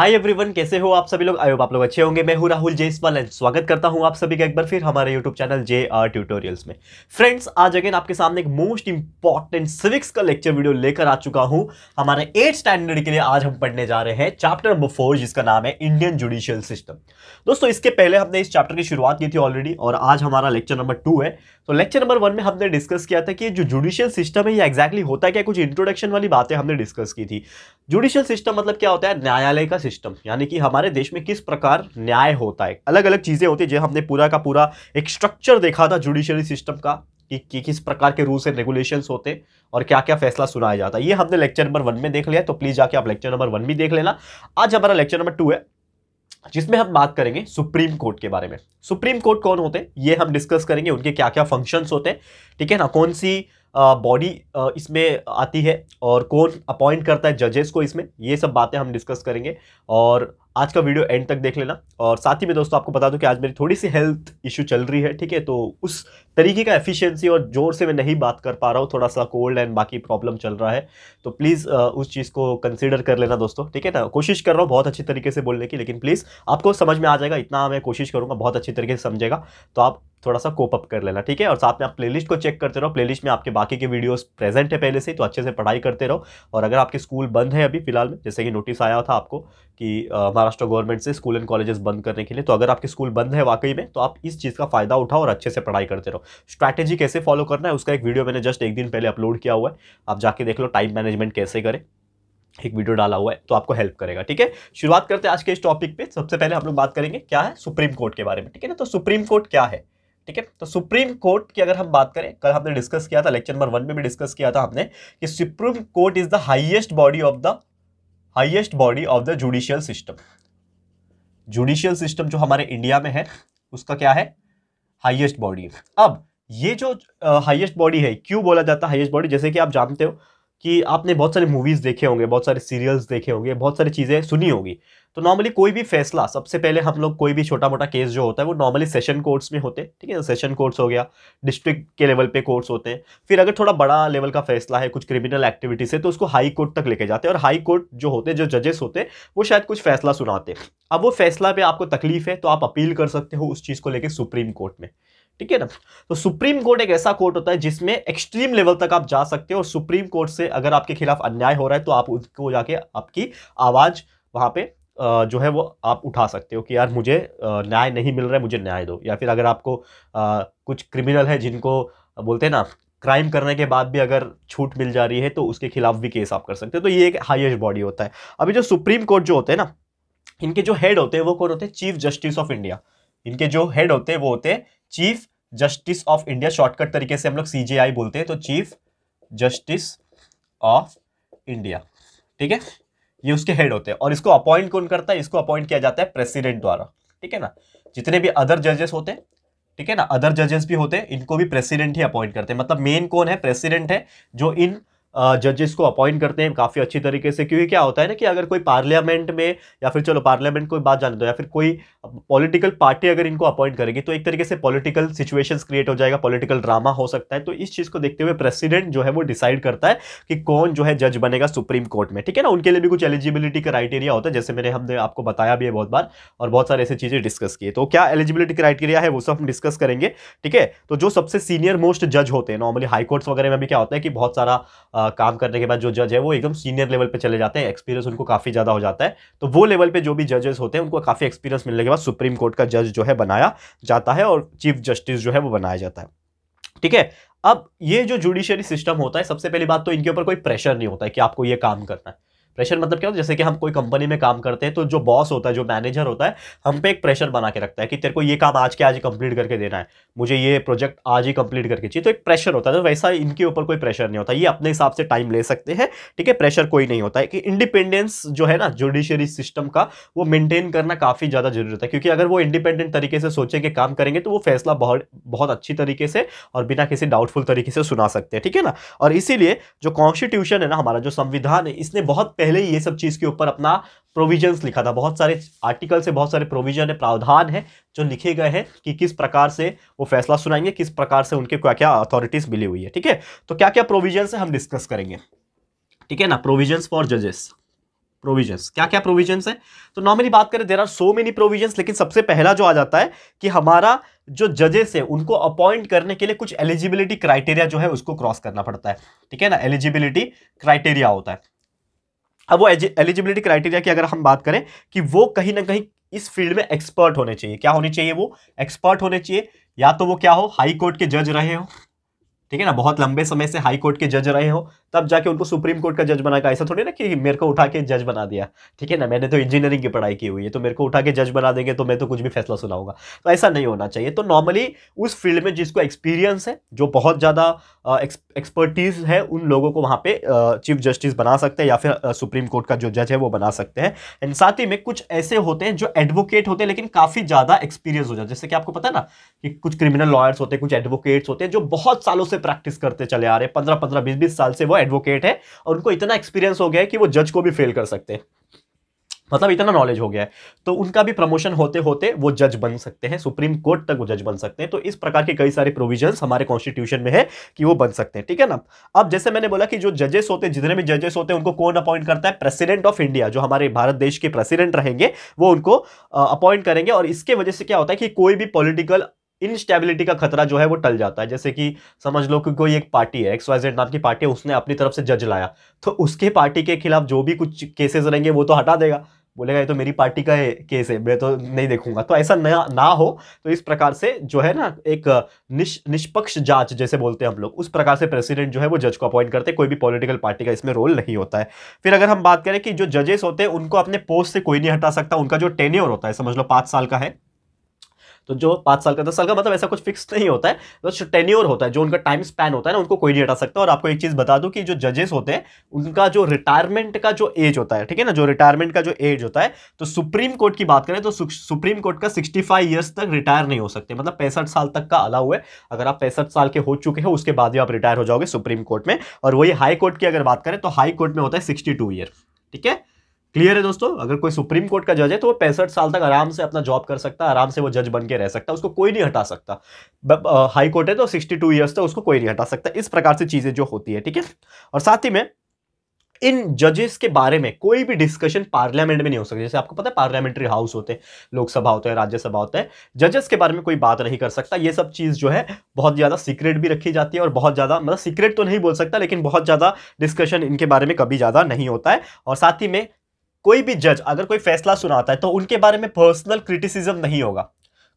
hi everyone कैसे हो आप सभी लोग आयो आप लोग अच्छे होंगे मैं हूं राहुल जयसवाल एंड स्वागत करता हूं आप सभी का एक बार फिर हमारे YouTube channel J R tutorials में फ्रेंड्स आज अगेन आपके सामने एक मोस्ट इंपॉर्टेंट सिविक्स का लेक्चर वीडियो लेकर आ चुका हूं हमारे एट स्टैंडर्ड के लिए आज हम पढ़ने जा रहे हैं चैप्टर नंबर फोर जिसका नाम है इंडियन जुडिशियल सिस्टम दोस्तों इसके पहले हमने इस चैप्टर की शुरुआत की थी ऑलरेडी और आज हमारा लेक्चर नंबर टू है तो लेक्चर नंबर वन में हमने डिस्कस किया था कि जो जुडिशियल सिस्टम है ये एक्जैक्टली होता है क्या कुछ इंट्रोडक्शन वाली बातें हमने डिस्कस की थी जुडिशियल सिस्टम मतलब क्या होता है न्यायालय का सिस्टम यानी कि हमारे देश में किस प्रकार न्याय होता है अलग अलग चीज़ें होती है जो हमने पूरा का पूरा एक स्ट्रक्चर देखा था जुडिशरी सिस्टम का कि, कि किस प्रकार के रूल्स एंड रेगुलेशंस होते और क्या क्या फैसला सुनाया जाता है ये हमने लेक्चर नंबर वन में देख लिया तो प्लीज़ जाके आप लेक्चर नंबर वन भी देख लेना आज हमारा लेक्चर नंबर टू है जिसमें हम बात करेंगे सुप्रीम कोर्ट के बारे में सुप्रीम कोर्ट कौन होते हैं ये हम डिस्कस करेंगे उनके क्या क्या फंक्शंस होते हैं ठीक है ना कौन सी बॉडी इसमें आती है और कौन अपॉइंट करता है जजेस को इसमें ये सब बातें हम डिस्कस करेंगे और आज का वीडियो एंड तक देख लेना और साथ ही में दोस्तों आपको बता दूं कि आज मेरी थोड़ी सी हेल्थ इश्यू चल रही है ठीक है तो उस तरीके का एफिशिएंसी और जोर से मैं नहीं बात कर पा रहा हूँ थोड़ा सा कोल्ड एंड बाकी प्रॉब्लम चल रहा है तो प्लीज़ उस चीज़ को कंसिडर कर लेना दोस्तों ठीक है ना कोशिश कर रहा हूँ बहुत अच्छी तरीके से बोलने की लेकिन प्लीज़ आपको समझ में आ जाएगा इतना मैं कोशिश करूँगा बहुत अच्छी तरीके से समझेगा तो आप थोड़ा सा कोप अप कर लेना ठीक है और साथ में आप प्लेलिस्ट को चेक करते रहो प्लेलिस्ट में आपके बाकी के वीडियोस प्रेजेंट है पहले से तो अच्छे से पढ़ाई करते रहो और अगर आपके स्कूल बंद है अभी फिलहाल में जैसे कि नोटिस आया था आपको कि महाराष्ट्र गवर्नमेंट से स्कूल एंड कॉलेजेस बंद करने के लिए तो अगर आपके स्कूल बंद है वाकई में तो आप इस चीज़ का फायदा उठाओ और अच्छे से पढ़ाई करते रहो स्ट्रैटेजी कैसे फॉलो करना है उसका एक वीडियो मैंने जस्ट एक दिन पहले अपलोड किया हुआ है आप जाके देख लो टाइम मैनेजमेंट कैसे करें एक वीडियो डाला हुआ है तो आपको हेल्प करेगा ठीक है शुरुआत करते हैं आज के इस टॉपिक पे सबसे पहले हम लोग बात करेंगे क्या है सुप्रीम कोर्ट के बारे में ठीक है ना तो सुप्रीम कोर्ट क्या है ठीक है तो सुप्रीम कोर्ट की अगर हम बात करें कल हमने डिस्कस किया था लेक्चर नंबर वन में भी डिस्कस किया था हमने कि supreme court is the highest body of the highest body of the judicial system judicial system जो हमारे इंडिया में है उसका क्या है हाइएस्ट बॉडी अब ये जो हाइएस्ट uh, बॉडी है क्यों बोला जाता है हाइएस्ट बॉडी जैसे कि आप जानते हो कि आपने बहुत सारे मूवीज़ देखे होंगे बहुत सारे सीरियल्स देखे होंगे बहुत सारी चीज़ें सुनी होगी तो नॉर्मली कोई भी फैसला सबसे पहले हम लोग कोई भी छोटा मोटा केस जो होता है वो नॉर्मली सेशन कोर्ट्स में होते हैं ठीक है सेशन कोर्ट्स हो गया डिस्ट्रिक्ट के लेवल पे कोर्ट्स होते हैं फिर अगर थोड़ा बड़ा लेवल का फैसला है कुछ क्रिमिनल एक्टिविटीज़ है तो उसको हाई कोर्ट तक लेके जाते हैं और हाई कोर्ट जो होते जो जजेस होते वो शायद कुछ फैसला सुनाते अब वो फैसला पर आपको तकलीफ है तो आप अपील कर सकते हो उस चीज़ को लेकर सुप्रीम कोर्ट में ठीक है ना तो सुप्रीम कोर्ट एक ऐसा कोर्ट होता है जिसमें एक्सट्रीम लेवल तक आप जा सकते हो और सुप्रीम कोर्ट से अगर आपके खिलाफ अन्याय हो रहा है तो आप उसको जाके आपकी आवाज़ वहां पे जो है वो आप उठा सकते हो कि यार मुझे न्याय नहीं मिल रहा है मुझे न्याय दो या फिर अगर आपको कुछ क्रिमिनल है जिनको बोलते हैं ना क्राइम करने के बाद भी अगर छूट मिल जा रही है तो उसके खिलाफ भी केस आप कर सकते हो तो ये एक हाइएस्ट बॉडी होता है अभी जो सुप्रीम कोर्ट जो होते हैं ना इनके जो हेड होते हैं वो कौन होते हैं चीफ जस्टिस ऑफ इंडिया इनके जो हेड होते हैं वो होते हैं chief justice of India shortcut तरीके से हम लोग सीजेआई बोलते हैं तो चीफ जस्टिस ऑफ इंडिया ठीक है ये उसके हेड होते हैं और इसको अपॉइंट कौन करता है इसको अपॉइंट किया जाता है प्रेसिडेंट द्वारा ठीक है ना जितने भी अदर जजेस होते हैं ठीक है ना अदर जजेस भी होते हैं इनको भी प्रेसिडेंट ही अपॉइंट करते हैं मतलब मेन कौन है प्रेसिडेंट है जो इन जजेस को अपॉइंट करते हैं काफ़ी अच्छी तरीके से क्योंकि क्या होता है ना कि अगर कोई पार्लियामेंट में या फिर चलो पार्लियामेंट कोई बात जाने दो या फिर कोई पॉलिटिकल पार्टी अगर इनको अपॉइंट करेगी तो एक तरीके से पॉलिटिकल सिचुएशन क्रिएट हो जाएगा पॉलिटिकल ड्रामा हो सकता है तो इस चीज़ को देखते हुए प्रेसिडेंट जो है वो डिसाइड करता है कि कौन जो है जज बनेगा सुप्रीम कोर्ट में ठीक है ना उनके लिए भी कुछ एलिजिबिलिटी क्राइटेरिया होता है जैसे मैंने हमने आपको बताया भी है बहुत बार और बहुत सारे ऐसी चीज़ें डिस्कस किए तो क्या एलिजिबिलिटी क्राइटेरिया है वो सब हम डिस्कस करेंगे ठीक है तो जो सबसे सीनियर मोस्ट जज होते हैं नॉर्मली हाईकोर्ट्स वगैरह में भी क्या होता है कि बहुत सारा आ, काम करने के बाद जो जज है वो एकदम सीनियर लेवल पे चले जाते हैं एक्सपीरियंस उनको काफ़ी ज़्यादा हो जाता है तो वो लेवल पे जो भी जजेस होते हैं उनको काफ़ी एक्सपीरियंस मिलने के बाद सुप्रीम कोर्ट का जज जो है बनाया जाता है और चीफ जस्टिस जो है वो बनाया जाता है ठीक है अब ये जो जुडिशियरी सिस्टम होता है सबसे पहली बात तो इनके ऊपर कोई प्रेशर नहीं होता है कि आपको ये काम करना है प्रेशर मतलब क्या होता है जैसे कि हम कोई कंपनी में काम करते हैं तो जो बॉस होता है जो मैनेजर होता है हम पे एक प्रेशर बना के रखता है कि तेरे को ये काम आज के आज ही कंप्लीट करके देना है मुझे ये प्रोजेक्ट आज ही कंप्लीट करके चाहिए तो एक प्रेशर होता है तो वैसा इनके ऊपर कोई प्रेशर नहीं होता ये अपने हिसाब से टाइम ले सकते हैं ठीक है प्रेशर कोई नहीं होता है कि इंडिपेंडेंस जो है ना जुडिशियरी सिस्टम का वो मेनटेन करना काफ़ी ज़्यादा जरूरी होता है क्योंकि अगर वो इंडिपेंडेंट तरीके से सोचेंगे काम करेंगे तो वो फैसला बहुत बहुत अच्छी तरीके से और बिना किसी डाउटफुल तरीके से सुना सकते हैं ठीक है ना और इसीलिए जो कॉन्स्टिट्यूशन है ना हमारा जो संविधान है इसने बहुत पहले पहले ये सब चीज़ के ऊपर अपना प्रोविजंस लिखा था बहुत सारे आर्टिकल से बहुत सारे प्रोविजन है प्रावधान है जो लिखे गए हैं कि किस प्रकार से वो फैसला सुनाएंगे किस प्रकार से उनके क्या क्या अथॉरिटीज मिली हुई है ठीक है तो क्या क्या प्रोविजन है हम डिस्कस करेंगे ठीक है ना प्रोविजन फॉर जजेस प्रोविजंस क्या क्या प्रोविजंस है तो नॉर्मली बात करें there are so many provisions लेकिन सबसे पहला जो आ जाता है कि हमारा जो जजेस है उनको अपॉइंट करने के लिए कुछ एलिजिबिलिटी क्राइटेरिया जो है उसको क्रॉस करना पड़ता है ठीक है ना एलिजिबिलिटी क्राइटेरिया होता है अब वो एलिजिबिलिटी क्राइटेरिया की अगर हम बात करें कि वो कहीं ना कहीं इस फील्ड में एक्सपर्ट होने चाहिए क्या होने चाहिए वो एक्सपर्ट होने चाहिए या तो वो क्या हो हाई कोर्ट के जज रहे हो ठीक है ना बहुत लंबे समय से हाई कोर्ट के जज रहे हो तब जाके उनको सुप्रीम कोर्ट का जज का ऐसा थोड़ी ना कि मेरे को उठा के जज बना दिया ठीक है ना मैंने तो इंजीनियरिंग की पढ़ाई की हुई है तो मेरे को उठा के जज बना देंगे तो मैं तो कुछ भी फैसला सुनाऊंगा तो ऐसा नहीं होना चाहिए तो नॉर्मली उस फील्ड में जिसको एक्सपीरियंस है जो बहुत ज़्यादा एक्सपर्टीज़ है उन लोगों को वहाँ पे चीफ जस्टिस बना सकते हैं या फिर सुप्रीम कोर्ट का जो जज है वो बना सकते हैं एंड साथ ही में कुछ ऐसे होते हैं जो एडवोकेट होते हैं लेकिन काफ़ी ज़्यादा एक्सपीरियंस हो जाए जैसे कि आपको पता है ना कि कुछ क्रिमिनल लॉयर्स होते हैं कुछ एडवोकेट्स होते हैं जो बहुत सालों से प्रैक्टिस करते चले आ रहे हैं पंद्रह पंद्रह बीस बीस साल से वो एडवोकेट है और उनको इतना एक्सपीरियंस हो गया है कि वो जज को भी फेल कर सकते हैं मतलब इतना नॉलेज हो गया है तो उनका भी प्रमोशन होते होते वो जज बन सकते हैं सुप्रीम कोर्ट तक वो जज बन सकते हैं तो इस प्रकार के कई सारे प्रोविजंस हमारे कॉन्स्टिट्यूशन में है कि वो बन सकते हैं ठीक है ना अब जैसे मैंने बोला कि जो जजेस होते हैं जितने भी जजेस होते हैं उनको कौन अपॉइंट करता है प्रेसिडेंट ऑफ इंडिया जो हमारे भारत देश के प्रेसिडेंट रहेंगे वो उनको अपॉइंट करेंगे और इसके वजह से क्या होता है कि कोई भी पॉलिटिकल इनस्टेबिलिटी का खतरा जो है वो टल जाता है जैसे कि समझ लो कि कोई एक पार्टी है एक्स वाई जेड नाम की पार्टी है उसने अपनी तरफ से जज लाया तो उसके पार्टी के खिलाफ जो भी कुछ केसेस रहेंगे वो तो हटा देगा बोलेगा ये तो मेरी पार्टी का है केस है मैं तो नहीं देखूंगा तो ऐसा ना ना हो तो इस प्रकार से जो है ना एक निश, निष्पक्ष जांच जैसे बोलते हैं हम लोग उस प्रकार से प्रेसिडेंट जो है वो जज को अपॉइंट करते हैं कोई भी पॉलिटिकल पार्टी का इसमें रोल नहीं होता है फिर अगर हम बात करें कि जो जजेस होते हैं उनको अपने पोस्ट से कोई नहीं हटा सकता उनका जो टेन्योर होता है समझ लो पाँच साल का है तो जो पाँच साल का दस साल का मतलब ऐसा कुछ फिक्स नहीं होता है तो टेन्योर होता है जो उनका टाइम स्पैन होता है ना उनको कोई नहीं हटा सकता और आपको एक चीज़ बता दू कि जो जजेस होते हैं उनका जो रिटायरमेंट का जो एज होता है ठीक है ना जो रिटायरमेंट का जो एज होता है तो सुप्रीम कोर्ट की बात करें तो सुप्रीम कोर्ट का सिक्सटी फाइव तक रिटायर नहीं हो सकते मतलब पैंसठ साल तक का अलाउ है अगर आप पैंसठ साल के हो चुके हैं उसके बाद ही आप रिटायर हो जाओगे सुप्रीम कोर्ट में और वही हाई कोर्ट की अगर बात करें तो हाई कोर्ट में होता है सिक्सटी टू ईयर ठीक है क्लियर है दोस्तों अगर कोई सुप्रीम कोर्ट का जज है तो वो पैंसठ साल तक आराम से अपना जॉब कर सकता है आराम से वो जज बन के रह सकता है उसको कोई नहीं हटा सकता हाई कोर्ट है तो सिक्सटी टू ईयर्स तक उसको कोई नहीं हटा सकता इस प्रकार से चीज़ें जो होती है ठीक है और साथ ही में इन जजेस के बारे में कोई भी डिस्कशन पार्लियामेंट में नहीं हो सकता जैसे आपको पता है पार्लियामेंट्री हाउस होते हैं लोकसभा होते हैं राज्यसभा होते हैं जजेस के बारे में कोई बात नहीं कर सकता ये सब चीज़ जो है बहुत ज़्यादा सीक्रेट भी रखी जाती है और बहुत ज़्यादा मतलब सीक्रेट तो नहीं बोल सकता लेकिन बहुत ज़्यादा डिस्कशन इनके बारे में कभी ज़्यादा नहीं होता है और साथ ही में कोई भी जज अगर कोई फैसला सुनाता है तो उनके बारे में पर्सनल क्रिटिसिज्म नहीं होगा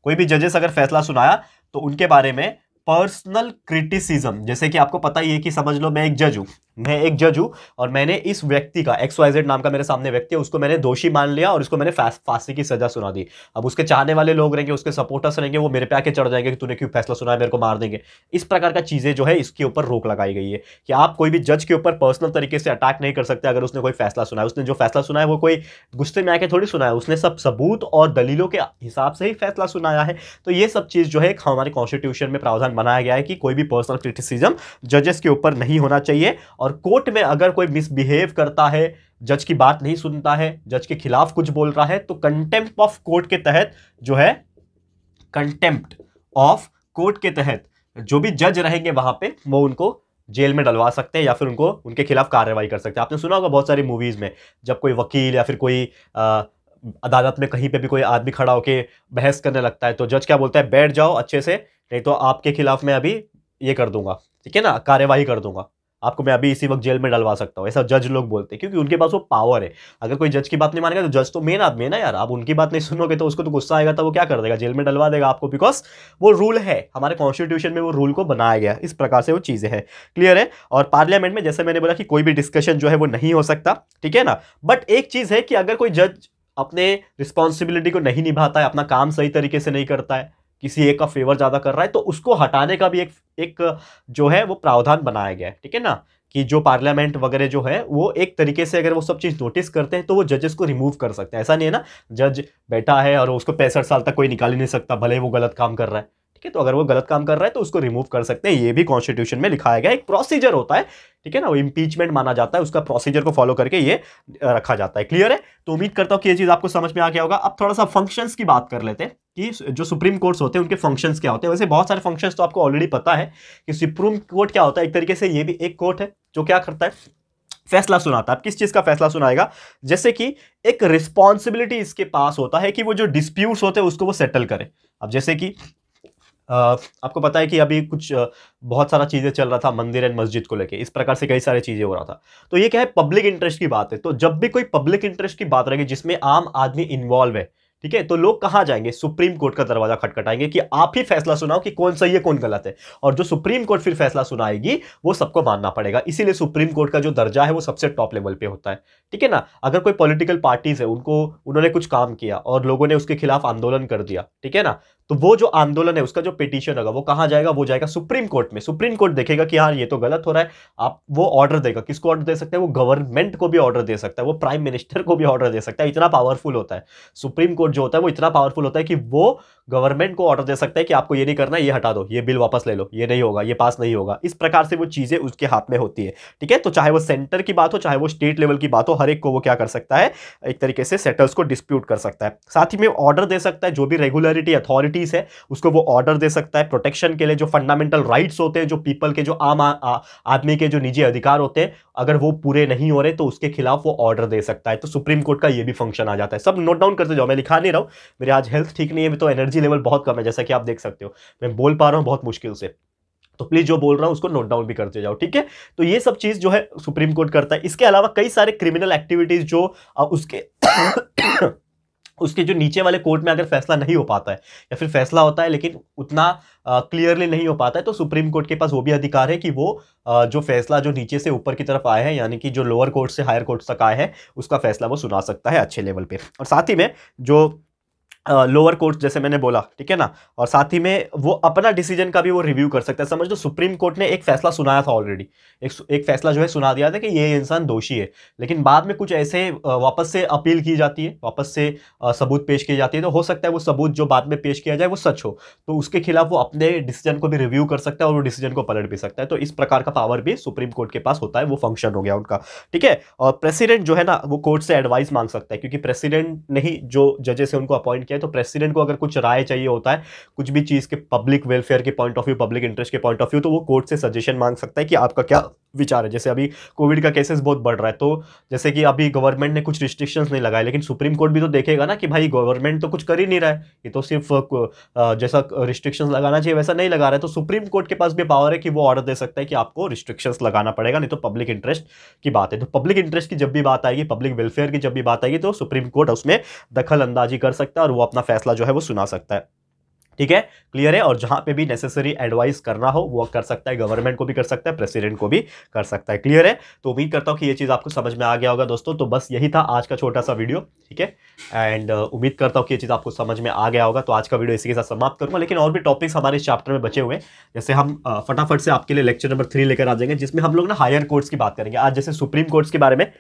कोई भी जजेस अगर फैसला सुनाया तो उनके बारे में पर्सनल क्रिटिसिज्म जैसे कि आपको पता ही है कि समझ लो मैं एक जज हूँ मैं एक जज हूँ और मैंने इस व्यक्ति का एक्स वाई जेड नाम का मेरे सामने व्यक्ति है उसको मैंने दोषी मान लिया और उसको मैंने फांसी की सजा सुना दी अब उसके चाहने वाले लोग रहेंगे उसके सपोर्टर्स रहेंगे वो मेरे पे आके चढ़ जाएंगे कि तूने क्यों फैसला सुना है मेरे को मार देंगे इस प्रकार का चीज़ें जो है इसके ऊपर रोक लगाई गई है कि आप कोई भी जज के ऊपर पर्सनल तरीके से अटैक नहीं कर सकते अगर उसने कोई फैसला सुना है उसने जो फैसला सुना है वो कोई गुस्से में आके थोड़ी सुना है उसने सब सबूत और दलीलों के हिसाब से ही फैसला सुनाया है तो ये सब चीज़ जो है हमारे कॉन्स्टिट्यूशन में प्रावधान बनाया गया है कि कोई भी पर्सनल क्रिटिसिज्म जजेस के ऊपर नहीं होना चाहिए और कोर्ट में अगर कोई मिसबिहेव करता है जज की बात नहीं सुनता है जज के खिलाफ कुछ बोल रहा है तो कंटेम्प्ट ऑफ कोर्ट के तहत जो है कंटेम्प्ट ऑफ कोर्ट के तहत जो भी जज रहेंगे वहां पे वो उनको जेल में डलवा सकते हैं या फिर उनको उनके खिलाफ कार्रवाई कर सकते हैं आपने सुना होगा बहुत सारी मूवीज़ में जब कोई वकील या फिर कोई अदालत में कहीं पे भी कोई आदमी खड़ा होकर बहस करने लगता है तो जज क्या बोलता है बैठ जाओ अच्छे से नहीं तो आपके खिलाफ मैं अभी ये कर दूंगा ठीक है ना कार्यवाही कर दूंगा आपको मैं अभी इसी वक्त जेल में डलवा सकता हूँ ऐसा जज लोग बोलते हैं क्योंकि उनके पास वो पावर है अगर कोई जज की बात नहीं मानेगा तो जज तो मेन आदमी है ना यार आप उनकी बात नहीं सुनोगे तो उसको तो गुस्सा आएगा तो वो क्या कर देगा जेल में डलवा देगा आपको बिकॉज वो रूल है हमारे कॉन्स्टिट्यूशन में वो रूल को बनाया गया इस प्रकार से वो चीज़ें हैं क्लियर है और पार्लियामेंट में जैसे मैंने बोला कि कोई भी डिस्कशन जो है वो नहीं हो सकता ठीक है ना बट एक चीज़ है कि अगर कोई जज अपने रिस्पॉन्सिबिलिटी को नहीं निभाता है अपना काम सही तरीके से नहीं करता है किसी एक का फेवर ज़्यादा कर रहा है तो उसको हटाने का भी एक एक जो है वो प्रावधान बनाया गया है ठीक है ना कि जो पार्लियामेंट वगैरह जो है वो एक तरीके से अगर वो सब चीज़ नोटिस करते हैं तो वो जजेस को रिमूव कर सकते हैं ऐसा नहीं है ना जज बैठा है और उसको पैंसठ साल तक कोई निकाल ही नहीं सकता भले वो गलत काम कर रहा है ठीक है तो अगर वो गलत काम कर रहा है तो उसको रिमूव कर सकते हैं ये भी कॉन्स्टिट्यूशन में लिखाया गया एक प्रोसीजर होता है ठीक है ना वो इम्पीचमेंट माना जाता है उसका प्रोसीजर को फॉलो करके ये रखा जाता है क्लियर है तो उम्मीद करता हूँ कि ये चीज़ आपको समझ में आ गया होगा अब थोड़ा सा फंक्शंस की बात कर लेते हैं कि जो सुप्रीम कोर्ट्स होते हैं उनके फंक्शंस क्या होते हैं वैसे बहुत सारे फंक्शंस तो आपको ऑलरेडी पता है कि सुप्रीम कोर्ट क्या होता है एक तरीके से ये भी एक कोर्ट है जो क्या करता है फैसला सुनाता है आप किस चीज़ का फैसला सुनाएगा जैसे कि एक रिस्पॉन्सिबिलिटी इसके पास होता है कि वो जो डिस्प्यूट्स होते हैं उसको वो सेटल करे अब जैसे कि आपको पता है कि अभी कुछ बहुत सारा चीज़ें चल रहा था मंदिर एंड मस्जिद को लेके इस प्रकार से कई सारी चीज़ें हो रहा था तो ये क्या है पब्लिक इंटरेस्ट की बात है तो जब भी कोई पब्लिक इंटरेस्ट की बात रहेगी जिसमें आम आदमी इन्वॉल्व है ठीक है तो लोग कहां जाएंगे सुप्रीम कोर्ट का दरवाजा खटखटाएंगे कि आप ही फैसला सुनाओ कि कौन सही है कौन गलत है और जो सुप्रीम कोर्ट फिर फैसला सुनाएगी वो सबको मानना पड़ेगा इसीलिए सुप्रीम कोर्ट का जो दर्जा है वो सबसे टॉप लेवल पे होता है ठीक है ना अगर कोई पॉलिटिकल पार्टीज है उनको उन्होंने कुछ काम किया और लोगों ने उसके खिलाफ आंदोलन कर दिया ठीक है ना तो वो जो आंदोलन है उसका जो पिटिशन होगा वो कहां जाएगा वो जाएगा सुप्रीम कोर्ट में सुप्रीम कोर्ट देखेगा कि हाँ ये तो गलत हो रहा है आप वो ऑर्डर देगा किसको ऑर्डर दे सकते हैं वो गवर्नमेंट को भी ऑर्डर दे सकता है वो प्राइम मिनिस्टर को भी ऑर्डर दे सकता है इतना पावरफुल होता है सुप्रीम कोर्ट जो होता है वो इतना पावरफुल होता है कि वो गवर्नमेंट को ऑर्डर दे सकता है कि आपको ये नहीं करना ये हटा दो ये बिल वापस ले लो ये नहीं होगा ये पास नहीं होगा इस प्रकार से वो चीज़ें उसके हाथ में होती है ठीक है तो चाहे वो सेंटर की बात हो चाहे वो स्टेट लेवल की बात हो हर एक को वो क्या कर सकता है एक तरीके से सेटल्स को डिस्प्यूट कर सकता है साथ ही में ऑर्डर दे सकता है जो भी रेगुलरिटी अथॉरिटी पॉसिबिलिटीज है उसको वो ऑर्डर दे सकता है प्रोटेक्शन के लिए जो फंडामेंटल राइट्स होते हैं जो पीपल के जो आम आदमी के जो निजी अधिकार होते हैं अगर वो पूरे नहीं हो रहे तो उसके खिलाफ वो ऑर्डर दे सकता है तो सुप्रीम कोर्ट का ये भी फंक्शन आ जाता है सब नोट डाउन करते जाओ मैं लिखा नहीं रहा हूँ मेरे आज हेल्थ ठीक नहीं है तो एनर्जी लेवल बहुत कम है जैसा कि आप देख सकते हो मैं बोल पा रहा हूँ बहुत मुश्किल से तो प्लीज़ जो बोल रहा हूँ उसको नोट डाउन भी करते जाओ ठीक है तो ये सब चीज़ जो है सुप्रीम कोर्ट करता है इसके अलावा कई सारे क्रिमिनल एक्टिविटीज़ जो उसके उसके जो नीचे वाले कोर्ट में अगर फैसला नहीं हो पाता है या फिर फैसला होता है लेकिन उतना क्लियरली नहीं हो पाता है तो सुप्रीम कोर्ट के पास वो भी अधिकार है कि वो आ, जो फैसला जो नीचे से ऊपर की तरफ आया है यानी कि जो लोअर कोर्ट से हायर कोर्ट तक आया है उसका फैसला वो सुना सकता है अच्छे लेवल पर और साथ ही में जो लोअर कोर्ट जैसे मैंने बोला ठीक है ना और साथ ही में वो अपना डिसीजन का भी वो रिव्यू कर सकता है समझ लो सुप्रीम कोर्ट ने एक फैसला सुनाया था ऑलरेडी एक एक फैसला जो है सुना दिया था कि ये इंसान दोषी है लेकिन बाद में कुछ ऐसे वापस से अपील की जाती है वापस से सबूत पेश की जाती है तो हो सकता है वो सबूत जो बाद में पेश किया जाए वो सच हो तो उसके खिलाफ वो अपने डिसीजन को भी रिव्यू कर सकता है और वो डिसीजन को पलट भी सकता है तो इस प्रकार का पावर भी सुप्रीम कोर्ट के पास होता है वो फंक्शन हो गया उनका ठीक है और प्रेसिडेंट जो है ना वो कोर्ट से एडवाइस मांग सकता है क्योंकि प्रेसिडेंट ने ही जो जजेस है उनको अपॉइंट सकते है तो प्रेसिडेंट को अगर कुछ राय चाहिए होता है कुछ भी चीज़ के पब्लिक वेलफेयर के point of view public interest के पॉइंट ऑफ व्यू तो वो कोर्ट से सजेशन मांग सकता है कि आपका क्या विचार है जैसे अभी कोविड का केसेस बहुत बढ़ रहा है तो जैसे कि अभी गवर्नमेंट ने कुछ रिस्ट्रिक्शंस नहीं लगाए लेकिन सुप्रीम कोर्ट भी तो देखेगा ना कि भाई गवर्नमेंट तो कुछ कर ही नहीं रहा है ये तो सिर्फ जैसा रिस्ट्रिक्शंस लगाना चाहिए वैसा नहीं लगा रहा है तो सुप्रीम कोर्ट के पास भी पावर है कि वो ऑर्डर दे सकता है कि आपको रिस्ट्रिक्शंस लगाना पड़ेगा नहीं तो पब्लिक इंटरेस्ट की बात है तो पब्लिक इंटरेस्ट की जब भी बात आएगी पब्लिक वेलफेयर की जब भी बात आएगी तो सुप्रीम कोर्ट उसमें दखल अंदाजी कर सकता है और वो अपना फैसला जो है वो सुना सकता है ठीक है क्लियर है और जहां पे भी नेसेसरी एडवाइस करना हो वो कर सकता है गवर्नमेंट को भी कर सकता है प्रेसिडेंट को भी कर सकता है क्लियर है तो उम्मीद करता हूँ कि ये चीज़ आपको समझ में आ गया होगा दोस्तों तो बस यही था आज का छोटा सा वीडियो ठीक है एंड uh, उम्मीद करता हूँ कि ये चीज़ आपको समझ में आ गया होगा तो आज का वीडियो इसी के साथ समाप्त करूँगा लेकिन और भी टॉपिक्स हमारे इस चैप्टर में बचे हुए हैं जैसे हम uh, फटाफट से आपके लिए लेक्चर नंबर थ्री लेकर आ जाएंगे जिसमें हम लोग ना हायर कोर्ट्स की बात करेंगे आज जैसे सुप्रीम कोर्ट्स के बारे में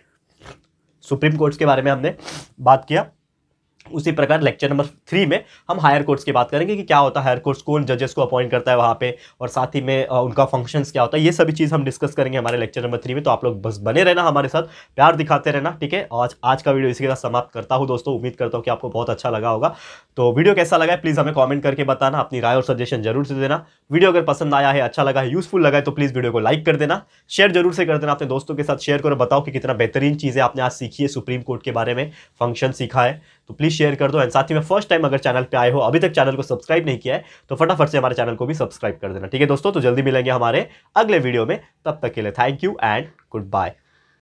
सुप्रीम कोर्ट्स के बारे में हमने बात किया उसी प्रकार लेक्चर नंबर थ्री में हम हायर कोर्ट्स की बात करेंगे कि क्या होता है हायर कोर्ट्स कौन जजेस को अपॉइंट करता है वहाँ पे और साथ ही में उनका फंक्शंस क्या होता है ये सभी चीज़ हम डिस्कस करेंगे हमारे लेक्चर नंबर थ्री में तो आप लोग बस बने रहना हमारे साथ प्यार दिखाते रहना ठीक है आज आज का वीडियो इसी के साथ समाप्त करता हूँ दोस्तों उम्मीद करता हूँ कि आपको बहुत अच्छा लगा होगा तो वीडियो कैसा लगा है प्लीज़ हमें कॉमेंट करके बताना अपनी राय और सजेशन जरूर से देना वीडियो अगर पसंद आया है अच्छा लगा है यूजफुल लगा है तो प्लीज़ वीडियो को लाइक कर देना शेयर जरूर से कर देना अपने दोस्तों के साथ शेयर करो बताओ कि कितना बेहतरीन चीज़ें आपने आज सीखी है सुप्रीम कोर्ट के बारे में फंक्शन सीखा है तो प्लीज़ शेयर कर दो एंड साथ ही में फर्स्ट टाइम अगर चैनल पर आए हो अभी तक चैनल को सब्सक्राइब नहीं किया है तो फटाफट से हमारे चैनल को भी सब्सक्राइब कर देना ठीक है दोस्तों तो जल्दी मिलेंगे हमारे अगले वीडियो में तब तक के लिए thank you and good bye